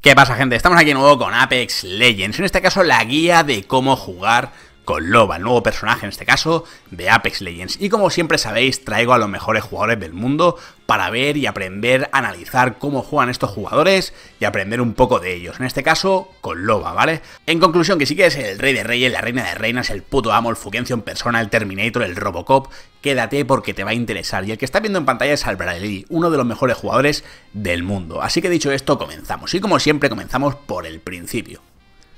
¿Qué pasa gente? Estamos aquí de nuevo con Apex Legends, en este caso la guía de cómo jugar con Loba, el nuevo personaje en este caso de Apex Legends. Y como siempre sabéis, traigo a los mejores jugadores del mundo para ver y aprender, analizar cómo juegan estos jugadores y aprender un poco de ellos. En este caso, con Loba, ¿vale? En conclusión, que sí que es el rey de reyes, la reina de reinas, el puto amo, el Fugencio en persona, el Terminator, el Robocop. Quédate porque te va a interesar. Y el que está viendo en pantalla es Albraleli, uno de los mejores jugadores del mundo. Así que dicho esto, comenzamos. Y como siempre, comenzamos por el principio.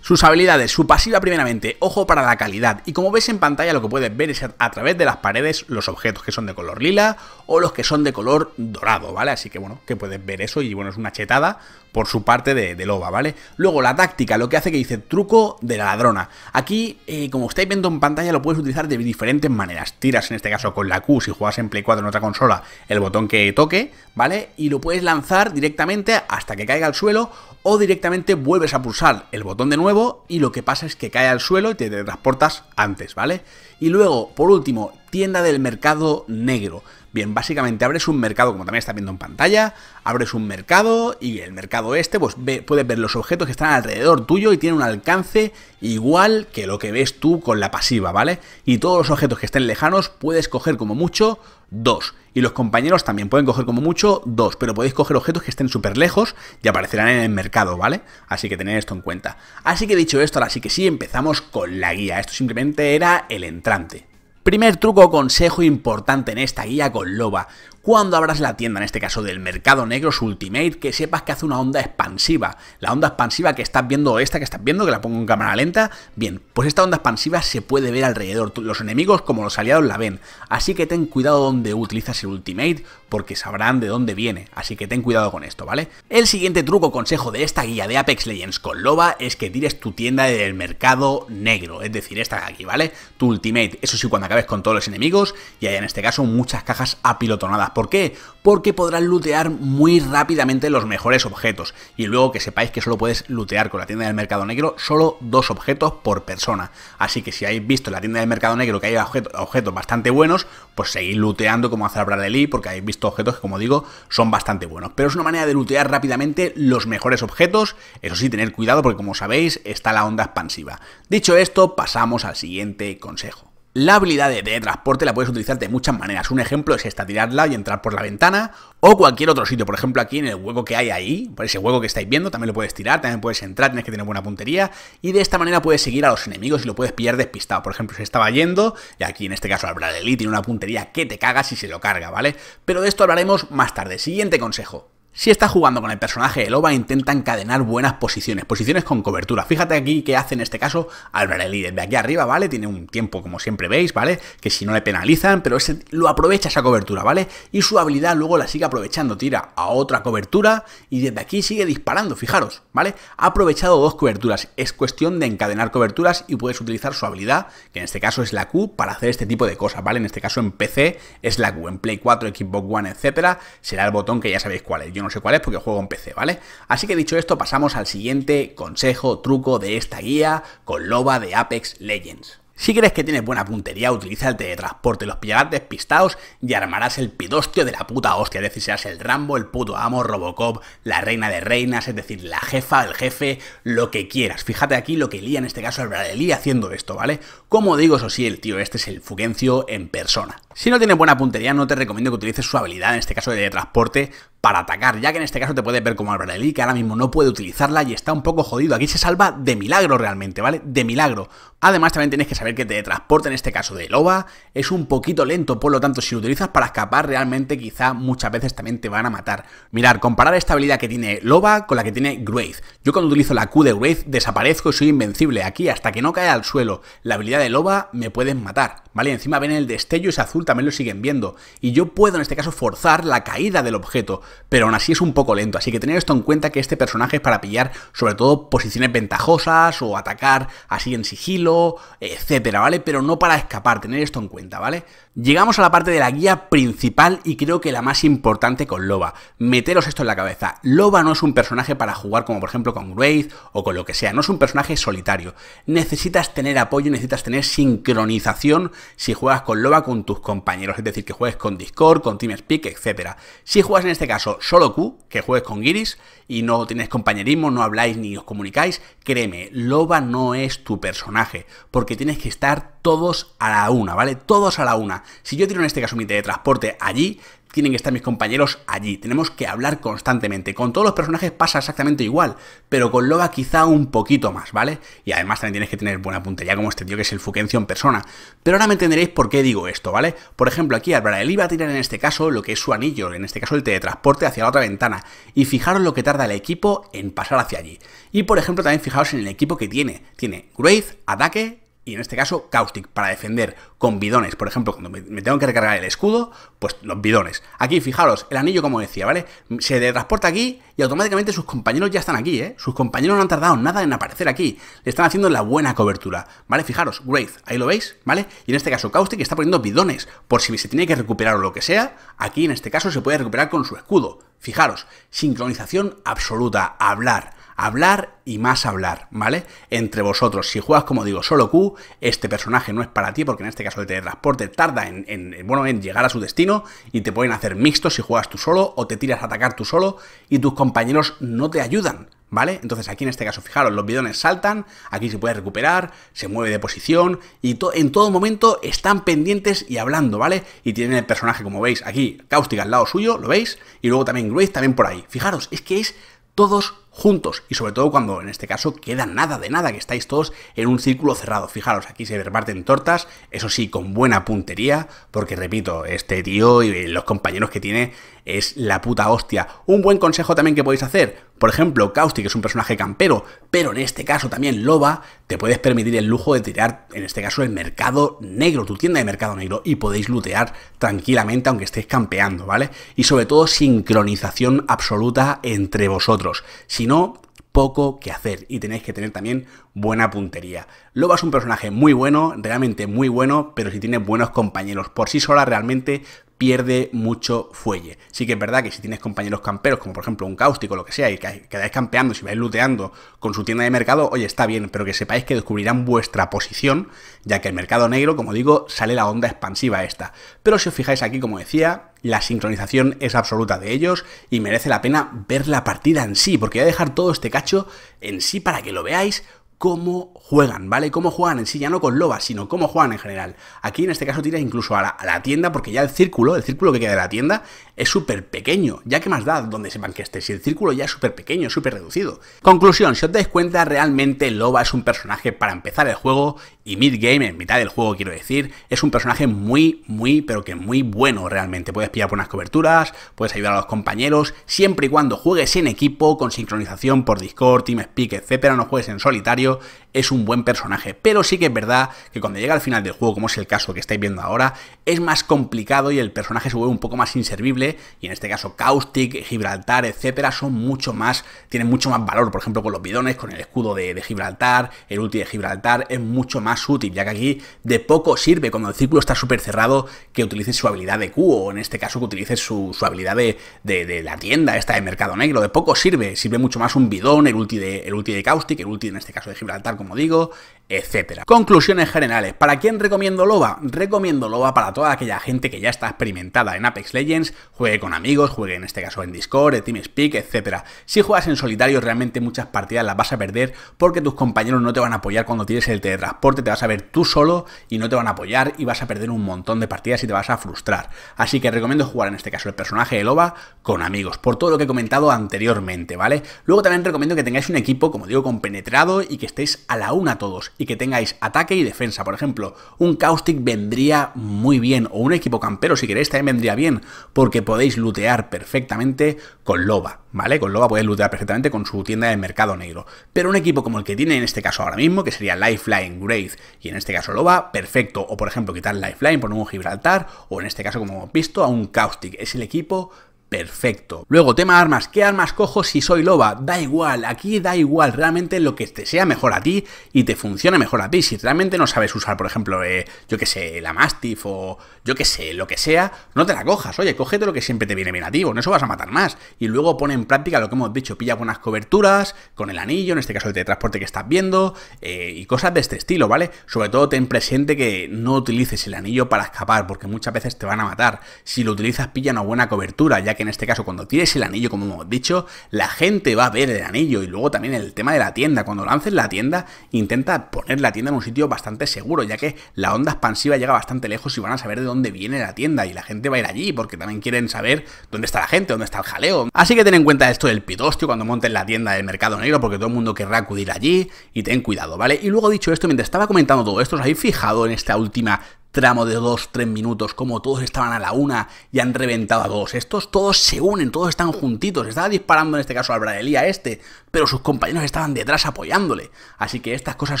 Sus habilidades, su pasiva primeramente, ojo para la calidad, y como ves en pantalla lo que puedes ver es a través de las paredes los objetos que son de color lila o los que son de color dorado, ¿vale? Así que bueno, que puedes ver eso y bueno, es una chetada por su parte de, loba, ¿vale? Luego la táctica, lo que hace que dice truco de la ladrona. Aquí, eh, como estáis viendo en pantalla, lo puedes utilizar de diferentes maneras. Tiras en este caso con la Q, si juegas en Play 4 en otra consola, el botón que toque, ¿vale? Y lo puedes lanzar directamente hasta que caiga al suelo o directamente vuelves a pulsar el botón de nuevo y lo que pasa es que cae al suelo y te transportas antes, ¿vale? Y luego, por último, tienda del mercado negro. Bien, básicamente abres un mercado, como también está viendo en pantalla, abres un mercado y el mercado este, pues puedes ver los objetos que están alrededor tuyo y tiene un alcance igual que lo que ves tú con la pasiva, ¿vale? Y todos los objetos que estén lejanos puedes coger como mucho dos. Y los compañeros también pueden coger como mucho dos, pero podéis coger objetos que estén súper lejos y aparecerán en el mercado, ¿vale? Así que tened esto en cuenta. Así que dicho esto, ahora sí que sí empezamos con la guía. Esto simplemente era el entrante. Primer truco o consejo importante en esta guía con loba cuando abras la tienda, en este caso del mercado negro, su Ultimate, que sepas que hace una onda expansiva. La onda expansiva que estás viendo, esta que estás viendo, que la pongo en cámara lenta, bien, pues esta onda expansiva se puede ver alrededor. Los enemigos como los aliados la ven. Así que ten cuidado donde utilizas el Ultimate, porque sabrán de dónde viene. Así que ten cuidado con esto, ¿vale? El siguiente truco consejo de esta guía de Apex Legends con Loba es que tires tu tienda del mercado negro, es decir, esta de aquí, ¿vale? Tu Ultimate, eso sí, cuando acabes con todos los enemigos, y hay en este caso muchas cajas apilotonadas ¿Por qué? Porque podrás lootear muy rápidamente los mejores objetos. Y luego que sepáis que solo puedes lootear con la tienda del mercado negro solo dos objetos por persona. Así que si habéis visto en la tienda del mercado negro que hay objetos, bastante buenos, pues seguid looteando como hace Bradley Lee, porque habéis visto objetos que, como digo, son bastante buenos. Pero es una manera de lootear rápidamente los mejores objetos. Eso sí, tener cuidado porque como sabéis, está la onda expansiva. Dicho esto, pasamos al siguiente consejo. La habilidad de teletransporte la puedes utilizar de muchas maneras. Un ejemplo es esta, tirarla y entrar por la ventana o cualquier otro sitio. Por ejemplo, aquí en el hueco que hay ahí, por ese hueco que estáis viendo, también lo puedes tirar, también puedes entrar, tienes que tener buena puntería y de esta manera puedes seguir a los enemigos y lo puedes pillar despistado. Por ejemplo, si estaba yendo y aquí en este caso bradley tiene una puntería que te cagas si se lo carga, ¿vale? Pero de esto hablaremos más tarde. Siguiente consejo. Si estás jugando con el personaje de Loba, intenta encadenar buenas posiciones, posiciones con cobertura. Fíjate aquí qué hace en este caso Álvaro Desde líder. De aquí arriba, ¿vale? Tiene un tiempo, como siempre veis, ¿vale? Que si no le penalizan, pero lo aprovecha esa cobertura, ¿vale? Y su habilidad luego la sigue aprovechando, tira a otra cobertura y desde aquí sigue disparando, fijaros, ¿vale? Ha aprovechado dos coberturas. Es cuestión de encadenar coberturas y puedes utilizar su habilidad, que en este caso es la Q, para hacer este tipo de cosas, ¿vale? En este caso en PC es la Q, en Play 4, Xbox One, etcétera, será el botón que ya sabéis cuál es. Yo no no sé cuál es porque juego en PC, ¿vale? Así que dicho esto, pasamos al siguiente consejo, truco de esta guía con loba de Apex Legends. Si crees que tienes buena puntería, utiliza el teletransporte, los pillarás despistados y armarás el pidostio de la puta hostia, es decir, seas el Rambo, el puto amo, Robocop, la reina de reinas, es decir, la jefa, el jefe, lo que quieras. Fíjate aquí lo que lía en este caso el Bradley haciendo esto, ¿vale? Como digo, eso sí, el tío este es el Fugencio en persona. Si no tienes buena puntería, no te recomiendo que utilices su habilidad, en este caso de teletransporte, para atacar, ya que en este caso te puedes ver como Bradley que ahora mismo no puede utilizarla y está un poco jodido. Aquí se salva de milagro realmente, ¿vale? De milagro. Además, también tienes que saber que te transporta en este caso de Loba es un poquito lento, por lo tanto, si lo utilizas para escapar, realmente quizá muchas veces también te van a matar. Mirar, comparar esta habilidad que tiene Loba con la que tiene Grave. Yo cuando utilizo la Q de Grave desaparezco y soy invencible. Aquí, hasta que no cae al suelo la habilidad de Loba, me pueden matar, ¿vale? Encima ven el destello, ese azul también lo siguen viendo. Y yo puedo en este caso forzar la caída del objeto pero aún así es un poco lento, así que tener esto en cuenta que este personaje es para pillar sobre todo posiciones ventajosas o atacar así en sigilo, etcétera, ¿vale? Pero no para escapar, tener esto en cuenta, ¿vale? Llegamos a la parte de la guía principal y creo que la más importante con Loba. Meteros esto en la cabeza. Loba no es un personaje para jugar como por ejemplo con Wraith o con lo que sea. No es un personaje solitario. Necesitas tener apoyo, necesitas tener sincronización si juegas con Loba con tus compañeros. Es decir, que juegues con Discord, con TeamSpeak, etc. Si juegas en este caso solo Q, que juegues con Giris y no tienes compañerismo, no habláis ni os comunicáis, créeme, Loba no es tu personaje. Porque tienes que estar todos a la una, ¿vale? Todos a la una. Si yo tiro en este caso mi teletransporte allí, tienen que estar mis compañeros allí. Tenemos que hablar constantemente. Con todos los personajes pasa exactamente igual, pero con Loba quizá un poquito más, ¿vale? Y además también tienes que tener buena puntería como este tío que es el Fuquencio en persona. Pero ahora me entenderéis por qué digo esto, ¿vale? Por ejemplo, aquí él iba a tirar en este caso lo que es su anillo, en este caso el teletransporte hacia la otra ventana. Y fijaros lo que tarda el equipo en pasar hacia allí. Y por ejemplo también fijaos en el equipo que tiene. Tiene Grave, ataque, y en este caso Caustic, para defender con bidones. Por ejemplo, cuando me tengo que recargar el escudo, pues los bidones. Aquí, fijaros, el anillo, como decía, ¿vale? Se transporta aquí y automáticamente sus compañeros ya están aquí, ¿eh? Sus compañeros no han tardado nada en aparecer aquí. Le están haciendo la buena cobertura, ¿vale? Fijaros, Wraith, ahí lo veis, ¿vale? Y en este caso Caustic está poniendo bidones, por si se tiene que recuperar o lo que sea, aquí en este caso se puede recuperar con su escudo. Fijaros, sincronización absoluta, hablar hablar y más hablar, ¿vale? Entre vosotros. Si juegas, como digo, solo Q, este personaje no es para ti, porque en este caso el teletransporte tarda en, bueno, en llegar a su destino y te pueden hacer mixtos si juegas tú solo o te tiras a atacar tú solo y tus compañeros no te ayudan. ¿Vale? Entonces aquí en este caso, fijaros, los bidones saltan, aquí se puede recuperar, se mueve de posición y en todo momento están pendientes y hablando, ¿vale? Y tienen el personaje, como veis, aquí, Cáustica al lado suyo, ¿lo veis? Y luego también Grace también por ahí. Fijaros, es que es todos juntos y sobre todo cuando en este caso queda nada de nada, que estáis todos en un círculo cerrado. Fijaros, aquí se reparten tortas, eso sí, con buena puntería, porque repito, este tío y eh, los compañeros que tiene es la puta hostia. Un buen consejo también que podéis hacer, por ejemplo, Kausti, que es un personaje campero, pero en este caso también Loba, te puedes permitir el lujo de tirar, en este caso, el mercado negro, tu tienda de mercado negro, y podéis lootear tranquilamente aunque estéis campeando, ¿vale? Y sobre todo, sincronización absoluta entre vosotros. Si no, poco que hacer y tenéis que tener también buena puntería. Loba es un personaje muy bueno, realmente muy bueno, pero si tiene buenos compañeros por sí sola realmente pierde mucho fuelle. Sí que es verdad que si tienes compañeros camperos, como por ejemplo un cáustico, lo que sea, y quedáis campeando, si vais looteando con su tienda de mercado, oye, está bien, pero que sepáis que descubrirán vuestra posición, ya que el mercado negro, como digo, sale la onda expansiva esta. Pero si os fijáis aquí, como decía, la sincronización es absoluta de ellos y merece la pena ver la partida en sí, porque voy a dejar todo este cacho en sí para que lo veáis, cómo juegan, ¿vale? Cómo juegan en sí, ya no con Loba, sino cómo juegan en general. Aquí en este caso tiras incluso a la, tienda, porque ya el círculo, el círculo que queda de la tienda, es súper pequeño. Ya que más da donde sepan que esté, si el círculo ya es súper pequeño, súper reducido. Conclusión, si os dais cuenta, realmente Loba es un personaje para empezar el juego y mid-game, en mitad del juego quiero decir, es un personaje muy, muy, pero que muy bueno realmente. Puedes pillar buenas coberturas, puedes ayudar a los compañeros, siempre y cuando juegues en equipo, con sincronización por Discord, TeamSpeak, etcétera, no juegues en solitario es un buen personaje, pero sí que es verdad que cuando llega al final del juego, como es el caso que estáis viendo ahora, es más complicado y el personaje se vuelve un poco más inservible, y en este caso Caustic, Gibraltar, etcétera, son mucho más, tienen mucho más valor, por ejemplo con los bidones, con el escudo de, Gibraltar, el ulti de Gibraltar, es mucho más útil, ya que aquí de poco sirve cuando el círculo está súper cerrado que utilices su habilidad de Q, o en este caso que utilices su, habilidad de, de, la tienda, esta de mercado negro, de poco sirve, sirve mucho más un bidón, el de, el ulti de Caustic, el ulti en este caso de Gibraltar, como digo, etcétera. Conclusiones generales. ¿Para quién recomiendo LOBA? Recomiendo LOBA para toda aquella gente que ya está experimentada en Apex Legends, juegue con amigos, juegue en este caso en Discord, en TeamSpeak, etcétera Si juegas en solitario, realmente muchas partidas las vas a perder porque tus compañeros no te van a apoyar cuando tienes el teletransporte, te vas a ver tú solo y no te van a apoyar y vas a perder un montón de partidas y te vas a frustrar. Así que recomiendo jugar en este caso el personaje de LOBA con amigos, por todo lo que he comentado anteriormente, ¿vale? Luego también recomiendo que tengáis un equipo, como digo, compenetrado y que estéis a la una todos y que tengáis ataque y defensa. Por ejemplo, un Caustic vendría muy bien, o un equipo campero, si queréis, también vendría bien, porque podéis lutear perfectamente con Loba, ¿vale? Con Loba podéis lootear perfectamente con su tienda de mercado negro. Pero un equipo como el que tiene en este caso ahora mismo, que sería Lifeline, Grave y en este caso Loba, perfecto. O por ejemplo, quitar Lifeline, por un Gibraltar, o en este caso, como hemos visto, a un Caustic. Es el equipo perfecto. Luego, tema armas. ¿Qué armas cojo si soy loba? Da igual, aquí da igual. Realmente lo que te sea mejor a ti y te funcione mejor a ti. Si realmente no sabes usar, por ejemplo, eh, yo que sé, la Mastiff o yo que sé, lo que sea, no te la cojas. Oye, cógete lo que siempre te viene bien a ti, no eso vas a matar más. Y luego pone en práctica lo que hemos dicho. Pilla buenas coberturas, con el anillo, en este caso el teletransporte que estás viendo, eh, y cosas de este estilo, ¿vale? Sobre todo ten presente que no utilices el anillo para escapar, porque muchas veces te van a matar. Si lo utilizas, pilla una buena cobertura, ya que que en este caso cuando tires el anillo, como hemos dicho, la gente va a ver el anillo y luego también el tema de la tienda. Cuando lances la tienda, intenta poner la tienda en un sitio bastante seguro, ya que la onda expansiva llega bastante lejos y van a saber de dónde viene la tienda y la gente va a ir allí porque también quieren saber dónde está la gente, dónde está el jaleo. Así que ten en cuenta esto del pitostio cuando montes la tienda del mercado negro porque todo el mundo querrá acudir allí y ten cuidado, ¿vale? Y luego dicho esto, mientras estaba comentando todo esto, os habéis fijado en esta última tramo de 2-3 minutos, como todos estaban a la una y han reventado a dos. Estos todos se unen, todos están juntitos. Estaba disparando en este caso al Bradelia este, pero sus compañeros estaban detrás apoyándole. Así que estas cosas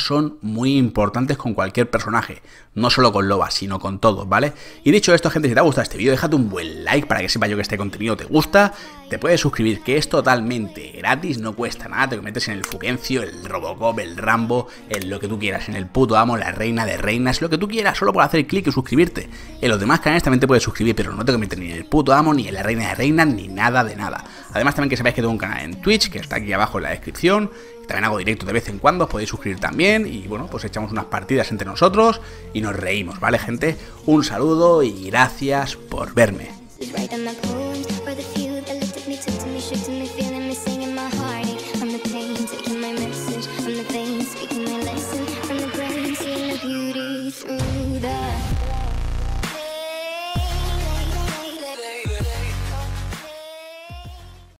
son muy importantes con cualquier personaje, no solo con Loba, sino con todos, ¿vale? Y dicho esto, gente, si te ha gustado este vídeo, déjate un buen like para que sepa yo que este contenido te gusta. Te puedes suscribir, que es totalmente gratis, no cuesta nada, te metes en el Fuquencio, el Robocop, el Rambo, en lo que tú quieras, en el puto amo, la reina de reinas, lo que tú quieras, solo por hacer clic y suscribirte. En los demás canales también te puedes suscribir, pero no te metes ni en el puto amo, ni en la reina de reinas, ni nada de nada. Además también que sabéis que tengo un canal en Twitch, que está aquí abajo en la descripción. También hago directo de vez en cuando, os podéis suscribir también. Y bueno, pues echamos unas partidas entre nosotros y nos reímos, ¿vale, gente? Un saludo y gracias por verme.